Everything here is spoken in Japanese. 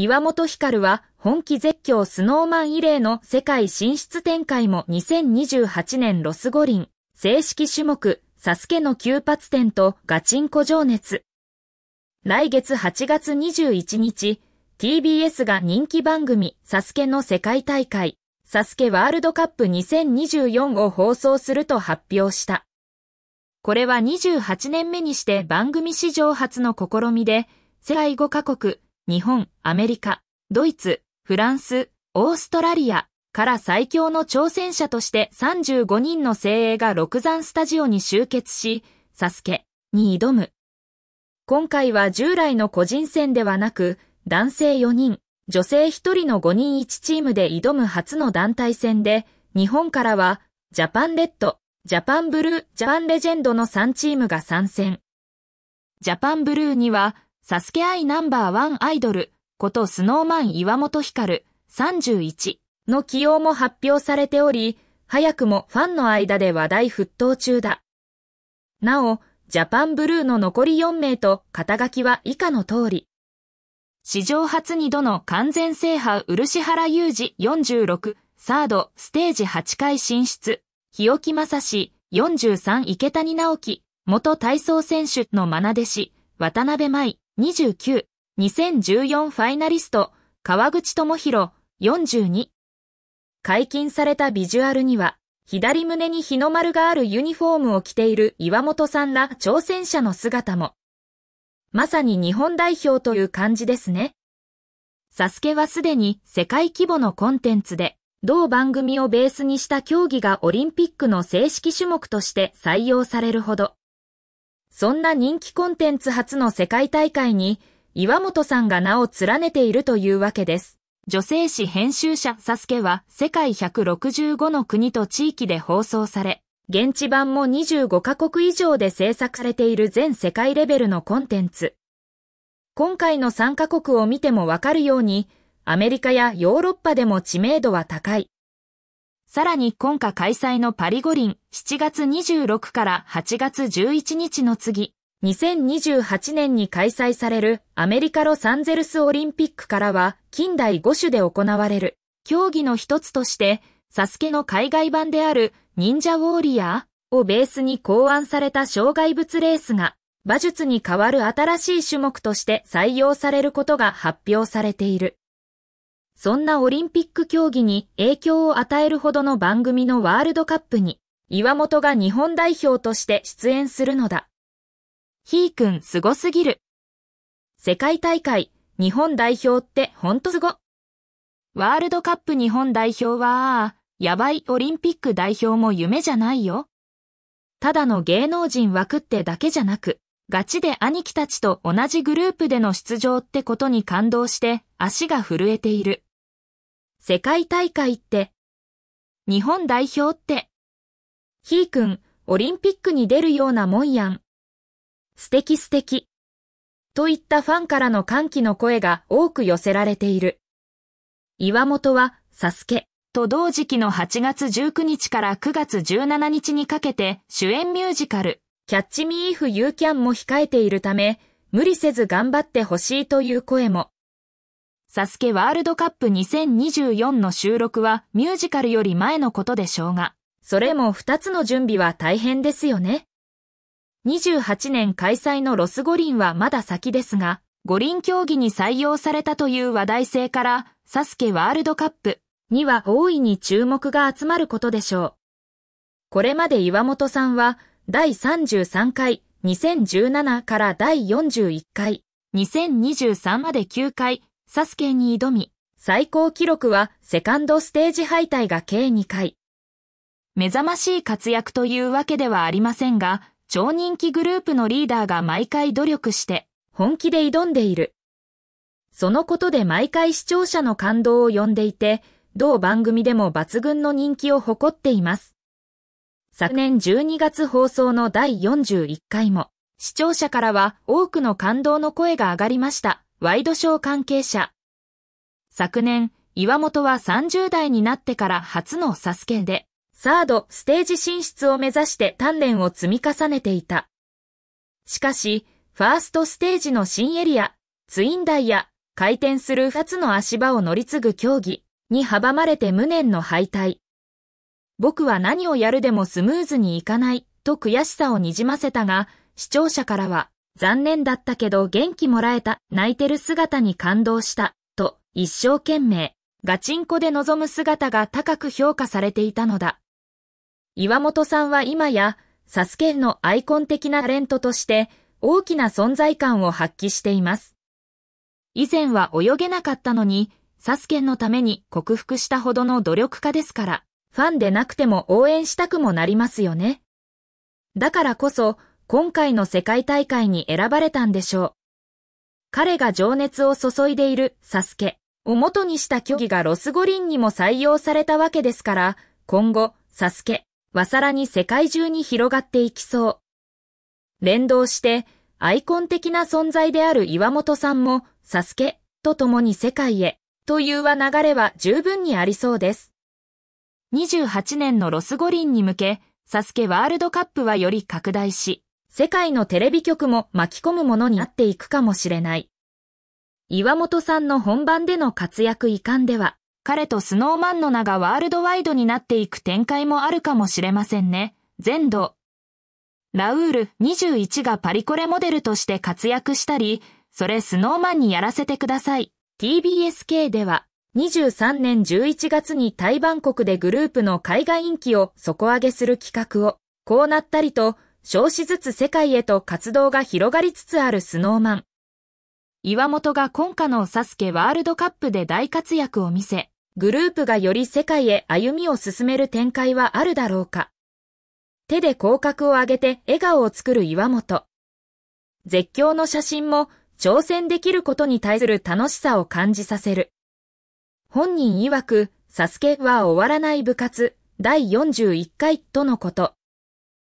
岩本光は本気絶叫スノーマン異例の世界進出展開も2028年ロス五輪、正式種目、サスケの急発展とガチンコ情熱。来月8月21日、TBS が人気番組サスケの世界大会、サスケワールドカップ2024を放送すると発表した。これは28年目にして番組史上初の試みで、世界5カ国、日本、アメリカ、ドイツ、フランス、オーストラリアから最強の挑戦者として35人の精鋭が六山スタジオに集結し、サスケに挑む。今回は従来の個人戦ではなく、男性4人、女性1人の5人1チームで挑む初の団体戦で、日本からは、ジャパンレッド、ジャパンブルー、ジャパンレジェンドの3チームが参戦。ジャパンブルーには、サスケアイナンバーワンアイドルことスノーマン岩本光31の起用も発表されており、早くもファンの間で話題沸騰中だ。なお、ジャパンブルーの残り4名と肩書きは以下の通り。史上初2度の完全制覇漆原裕二46、サードステージ8回進出、日置正史43池谷直樹、元体操選手の愛弟子、渡辺舞、29、2014ファイナリスト、川口智弘、42。解禁されたビジュアルには、左胸に日の丸があるユニフォームを着ている岩本さんら挑戦者の姿も。まさに日本代表という感じですね。サスケはすでに世界規模のコンテンツで、同番組をベースにした競技がオリンピックの正式種目として採用されるほど、そんな人気コンテンツ初の世界大会に、岩本さんが名を連ねているというわけです。女性誌編集者サスケは世界165の国と地域で放送され、現地版も25カ国以上で制作されている全世界レベルのコンテンツ。今回の3カ国を見てもわかるように、アメリカやヨーロッパでも知名度は高い。さらに今夏開催のパリ五輪7月26から8月11日の次、2028年に開催されるアメリカロサンゼルスオリンピックからは近代五種で行われる競技の一つとしてサスケの海外版である忍者ウォーリアーをベースに考案された障害物レースが馬術に代わる新しい種目として採用されることが発表されている。そんなオリンピック競技に影響を与えるほどの番組のワールドカップに、岩本が日本代表として出演するのだ。ひーくんすごすぎる。世界大会、日本代表ってほんとすご。ワールドカップ日本代表は、やばいオリンピック代表も夢じゃないよ。ただの芸能人枠ってだけじゃなく、ガチで兄貴たちと同じグループでの出場ってことに感動して足が震えている。世界大会って、日本代表って、ひーくん、オリンピックに出るようなもんやん。素敵素敵。といったファンからの歓喜の声が多く寄せられている。岩本は、サスケと同時期の8月19日から9月17日にかけて主演ミュージカル、キャッチミーフユーキャンも控えているため、無理せず頑張ってほしいという声も。サスケワールドカップ2024の収録はミュージカルより前のことでしょうが、それも2つの準備は大変ですよね。28年開催のロス五輪はまだ先ですが、五輪競技に採用されたという話題性から、サスケワールドカップには大いに注目が集まることでしょう。これまで岩本さんは、第33回2017から第41回、2023まで9回、サスケに挑み、最高記録はセカンドステージ敗退が計2回。目覚ましい活躍というわけではありませんが、超人気グループのリーダーが毎回努力して本気で挑んでいる。そのことで毎回視聴者の感動を呼んでいて、同番組でも抜群の人気を誇っています。昨年12月放送の第41回も、視聴者からは多くの感動の声が上がりました。ワイドショー関係者。昨年、岩本は30代になってから初のサスケで、サードステージ進出を目指して鍛錬を積み重ねていた。しかし、ファーストステージの新エリア、ツインダイヤ、回転する2つの足場を乗り継ぐ競技に阻まれて無念の敗退。僕は何をやるでもスムーズにいかないと悔しさをにじませたが、視聴者からは残念だったけど元気もらえた、泣いてる姿に感動した、と、一生懸命、ガチンコで臨む姿が高く評価されていたのだ。岩本さんは今や、サスケのアイコン的なタレントとして、大きな存在感を発揮しています。以前は泳げなかったのに、サスケンのために克服したほどの努力家ですから、ファンでなくても応援したくもなりますよね。だからこそ、今回の世界大会に選ばれたんでしょう。彼が情熱を注いでいるサスケを元にした虚偽がロス五輪にも採用されたわけですから、今後、サスケはさらに世界中に広がっていきそう。連動して、アイコン的な存在である岩本さんも、サスケと共に世界へというは流れは十分にありそうです。28年のロス五輪に向け、サスケワールドカップはより拡大し、世界のテレビ局も巻き込むものになっていくかもしれない。岩本さんの本番での活躍遺憾では、彼とスノーマンの名がワールドワイドになっていく展開もあるかもしれませんね。全土。ラウール21がパリコレモデルとして活躍したり、それスノーマンにやらせてください。TBSK では、23年11月に台湾国でグループの海外人気を底上げする企画を、こうなったりと、少しずつ世界へと活動が広がりつつあるスノーマン。岩本が今夏のサスケワールドカップで大活躍を見せ、グループがより世界へ歩みを進める展開はあるだろうか。手で口角を上げて笑顔を作る岩本。絶叫の写真も挑戦できることに対する楽しさを感じさせる。本人曰く、サスケは終わらない部活第41回とのこと。